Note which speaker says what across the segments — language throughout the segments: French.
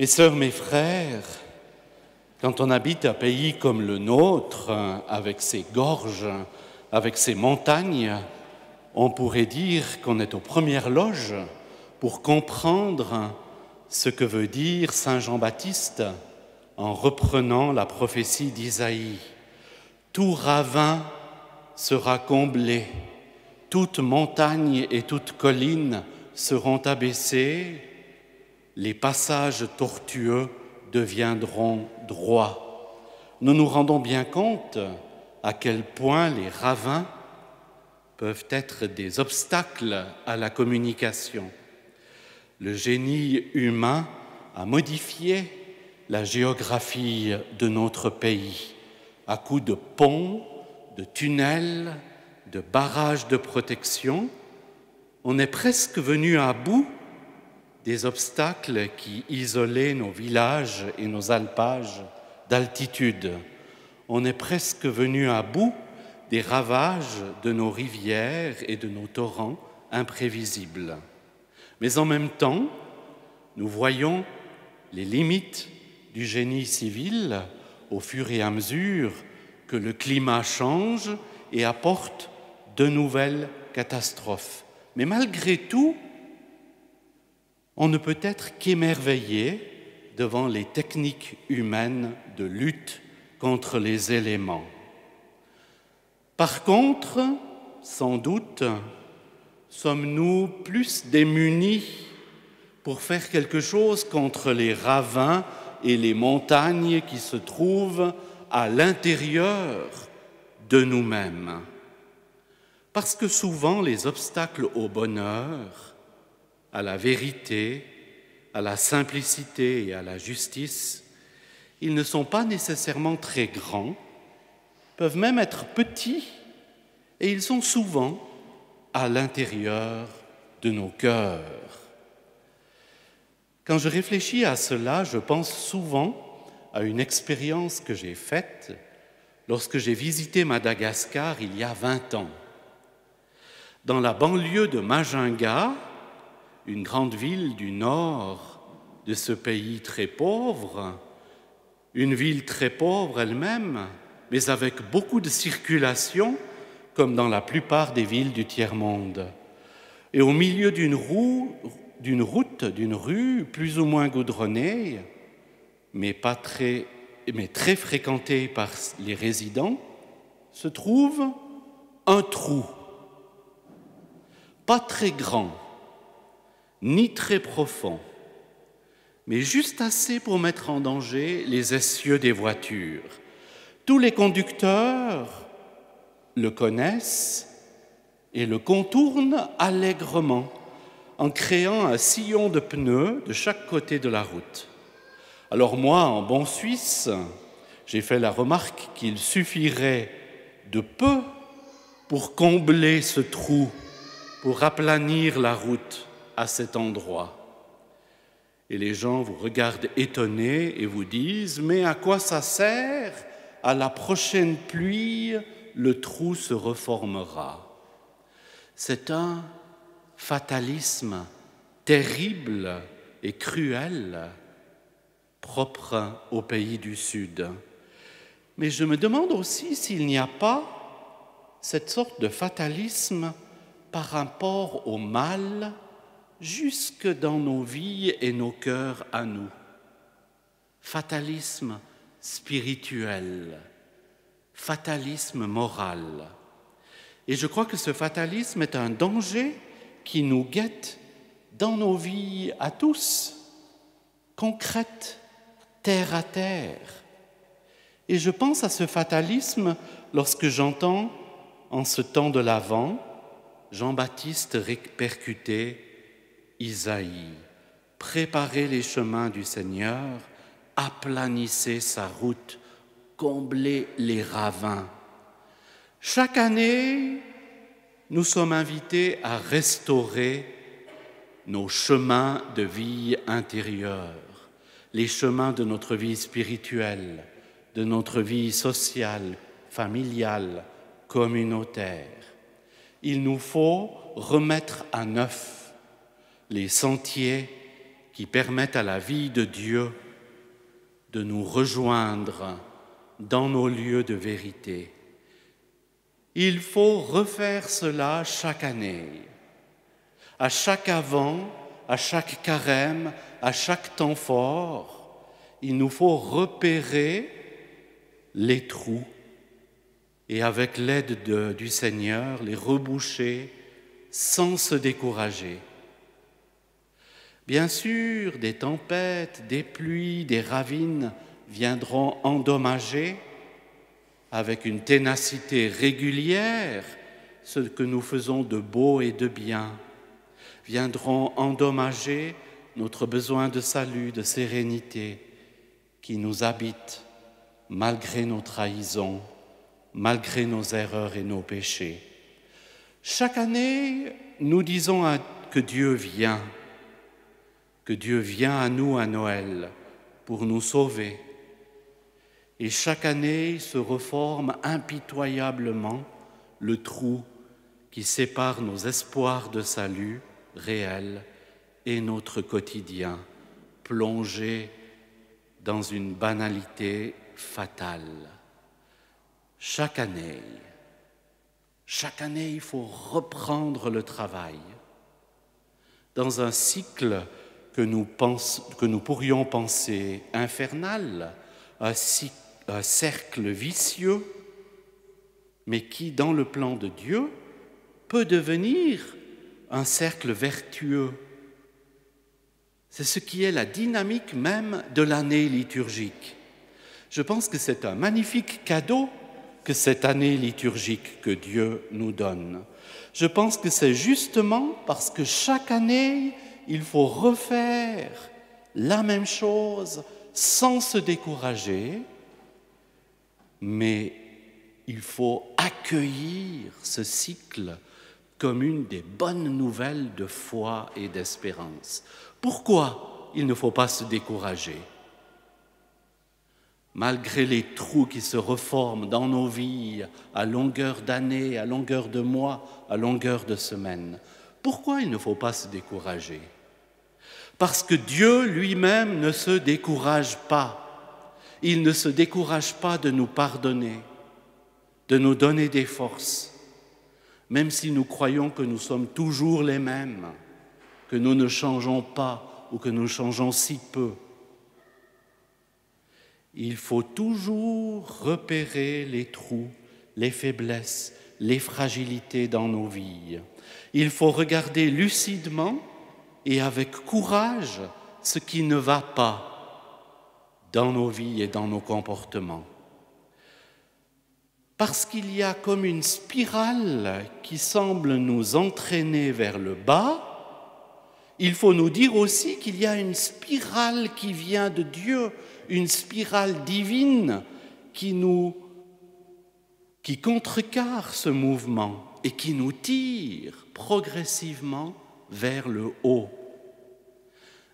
Speaker 1: Mes sœurs, mes frères, quand on habite un pays comme le nôtre, avec ses gorges, avec ses montagnes, on pourrait dire qu'on est aux premières loges pour comprendre ce que veut dire Saint Jean-Baptiste en reprenant la prophétie d'Isaïe. Tout ravin sera comblé, toute montagne et toute colline seront abaissées, les passages tortueux deviendront droits. Nous nous rendons bien compte à quel point les ravins peuvent être des obstacles à la communication. Le génie humain a modifié la géographie de notre pays à coups de ponts, de tunnels, de barrages de protection. On est presque venu à bout des obstacles qui isolaient nos villages et nos alpages d'altitude. On est presque venu à bout des ravages de nos rivières et de nos torrents imprévisibles. Mais en même temps, nous voyons les limites du génie civil au fur et à mesure que le climat change et apporte de nouvelles catastrophes. Mais malgré tout, on ne peut être qu'émerveillé devant les techniques humaines de lutte contre les éléments. Par contre, sans doute, sommes-nous plus démunis pour faire quelque chose contre les ravins et les montagnes qui se trouvent à l'intérieur de nous-mêmes. Parce que souvent les obstacles au bonheur à la vérité, à la simplicité et à la justice, ils ne sont pas nécessairement très grands, peuvent même être petits, et ils sont souvent à l'intérieur de nos cœurs. Quand je réfléchis à cela, je pense souvent à une expérience que j'ai faite lorsque j'ai visité Madagascar il y a 20 ans. Dans la banlieue de Majinga, une grande ville du nord de ce pays très pauvre, une ville très pauvre elle-même, mais avec beaucoup de circulation, comme dans la plupart des villes du tiers-monde. Et au milieu d'une route, d'une rue plus ou moins goudronnée, mais, pas très, mais très fréquentée par les résidents, se trouve un trou, pas très grand, ni très profond, mais juste assez pour mettre en danger les essieux des voitures. Tous les conducteurs le connaissent et le contournent allègrement en créant un sillon de pneus de chaque côté de la route. Alors moi, en bon Suisse, j'ai fait la remarque qu'il suffirait de peu pour combler ce trou, pour aplanir la route à cet endroit. Et les gens vous regardent étonnés et vous disent, mais à quoi ça sert À la prochaine pluie, le trou se reformera. C'est un fatalisme terrible et cruel propre au pays du Sud. Mais je me demande aussi s'il n'y a pas cette sorte de fatalisme par rapport au mal jusque dans nos vies et nos cœurs à nous. Fatalisme spirituel, fatalisme moral. Et je crois que ce fatalisme est un danger qui nous guette dans nos vies à tous, concrète, terre à terre. Et je pense à ce fatalisme lorsque j'entends, en ce temps de l'Avent, Jean-Baptiste répercuter Isaïe. Préparez les chemins du Seigneur, aplanissez sa route, comblez les ravins. Chaque année, nous sommes invités à restaurer nos chemins de vie intérieure, les chemins de notre vie spirituelle, de notre vie sociale, familiale, communautaire. Il nous faut remettre à neuf les sentiers qui permettent à la vie de Dieu de nous rejoindre dans nos lieux de vérité. Il faut refaire cela chaque année, à chaque avant, à chaque carême, à chaque temps fort. Il nous faut repérer les trous et avec l'aide du Seigneur les reboucher sans se décourager. Bien sûr, des tempêtes, des pluies, des ravines viendront endommager avec une ténacité régulière ce que nous faisons de beau et de bien, viendront endommager notre besoin de salut, de sérénité qui nous habite malgré nos trahisons, malgré nos erreurs et nos péchés. Chaque année, nous disons que Dieu vient, que Dieu vient à nous à Noël pour nous sauver. Et chaque année se reforme impitoyablement le trou qui sépare nos espoirs de salut réel et notre quotidien, plongé dans une banalité fatale. Chaque année, chaque année, il faut reprendre le travail dans un cycle que nous, pense, que nous pourrions penser infernal, un cercle vicieux, mais qui, dans le plan de Dieu, peut devenir un cercle vertueux. C'est ce qui est la dynamique même de l'année liturgique. Je pense que c'est un magnifique cadeau que cette année liturgique que Dieu nous donne. Je pense que c'est justement parce que chaque année, il faut refaire la même chose sans se décourager, mais il faut accueillir ce cycle comme une des bonnes nouvelles de foi et d'espérance. Pourquoi il ne faut pas se décourager Malgré les trous qui se reforment dans nos vies à longueur d'années, à longueur de mois, à longueur de semaines, pourquoi il ne faut pas se décourager parce que Dieu lui-même ne se décourage pas. Il ne se décourage pas de nous pardonner, de nous donner des forces, même si nous croyons que nous sommes toujours les mêmes, que nous ne changeons pas ou que nous changeons si peu. Il faut toujours repérer les trous, les faiblesses, les fragilités dans nos vies. Il faut regarder lucidement et avec courage ce qui ne va pas dans nos vies et dans nos comportements. Parce qu'il y a comme une spirale qui semble nous entraîner vers le bas, il faut nous dire aussi qu'il y a une spirale qui vient de Dieu, une spirale divine qui nous qui contrecarre ce mouvement et qui nous tire progressivement vers le haut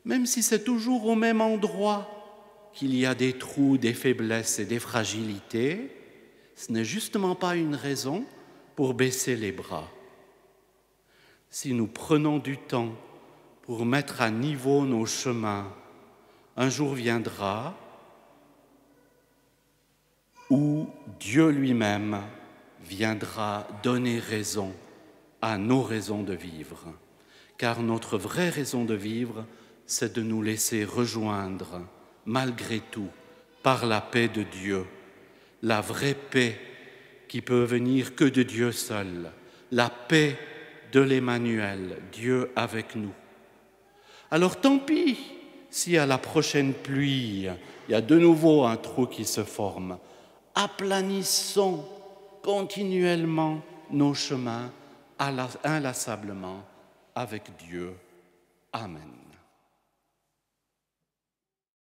Speaker 1: même si c'est toujours au même endroit qu'il y a des trous, des faiblesses et des fragilités, ce n'est justement pas une raison pour baisser les bras. Si nous prenons du temps pour mettre à niveau nos chemins, un jour viendra où Dieu lui-même viendra donner raison à nos raisons de vivre, car notre vraie raison de vivre, c'est de nous laisser rejoindre, malgré tout, par la paix de Dieu, la vraie paix qui peut venir que de Dieu seul, la paix de l'Emmanuel, Dieu avec nous. Alors tant pis si à la prochaine pluie, il y a de nouveau un trou qui se forme. Aplanissons continuellement nos chemins inlassablement avec Dieu. Amen.